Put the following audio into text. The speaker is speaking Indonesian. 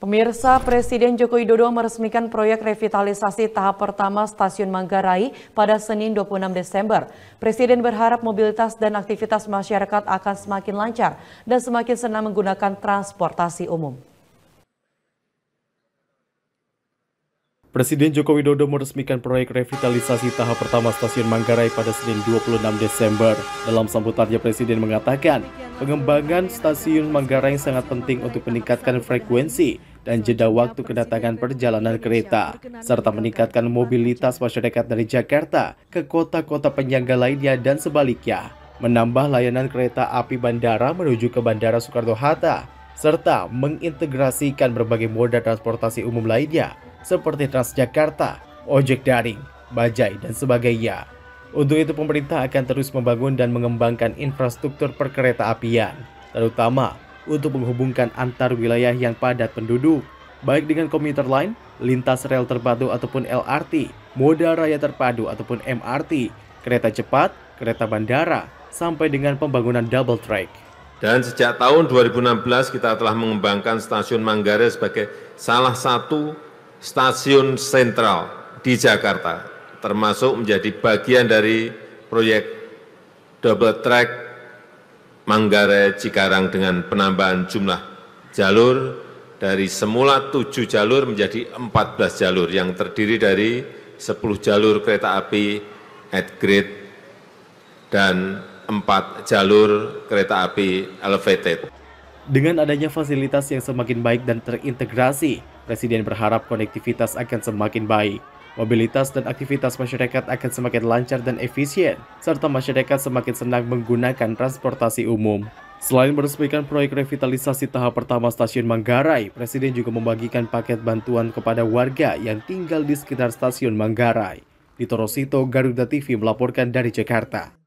Pemirsa Presiden Joko Widodo meresmikan proyek revitalisasi tahap pertama Stasiun Manggarai pada Senin 26 Desember. Presiden berharap mobilitas dan aktivitas masyarakat akan semakin lancar dan semakin senang menggunakan transportasi umum. Presiden Joko Widodo meresmikan proyek revitalisasi tahap pertama Stasiun Manggarai pada Senin 26 Desember. Dalam sambutannya, Presiden mengatakan, pengembangan Stasiun Manggarai sangat penting untuk meningkatkan frekuensi dan jeda waktu kedatangan perjalanan kereta, serta meningkatkan mobilitas masyarakat dari Jakarta ke kota-kota penyangga lainnya dan sebaliknya, menambah layanan kereta api bandara menuju ke Bandara Soekarno-Hatta, serta mengintegrasikan berbagai moda transportasi umum lainnya seperti Transjakarta, ojek daring, bajai, dan sebagainya. Untuk itu pemerintah akan terus membangun dan mengembangkan infrastruktur perkereta apian, terutama untuk menghubungkan antar wilayah yang padat penduduk, baik dengan komuter lain, lintas rel terpadu ataupun LRT, moda raya terpadu ataupun MRT, kereta cepat, kereta bandara, sampai dengan pembangunan double track. Dan sejak tahun 2016 kita telah mengembangkan stasiun Manggarai sebagai salah satu stasiun sentral di Jakarta, termasuk menjadi bagian dari proyek double track Manggarai Cikarang dengan penambahan jumlah jalur dari semula tujuh jalur menjadi empat belas jalur yang terdiri dari sepuluh jalur kereta api at grade dan empat jalur kereta api elevated. Dengan adanya fasilitas yang semakin baik dan terintegrasi, Presiden berharap konektivitas akan semakin baik. Mobilitas dan aktivitas masyarakat akan semakin lancar dan efisien, serta masyarakat semakin senang menggunakan transportasi umum. Selain meresmikan proyek revitalisasi tahap pertama stasiun Manggarai, Presiden juga membagikan paket bantuan kepada warga yang tinggal di sekitar stasiun Manggarai. Di Torosito, Garuda TV melaporkan dari Jakarta.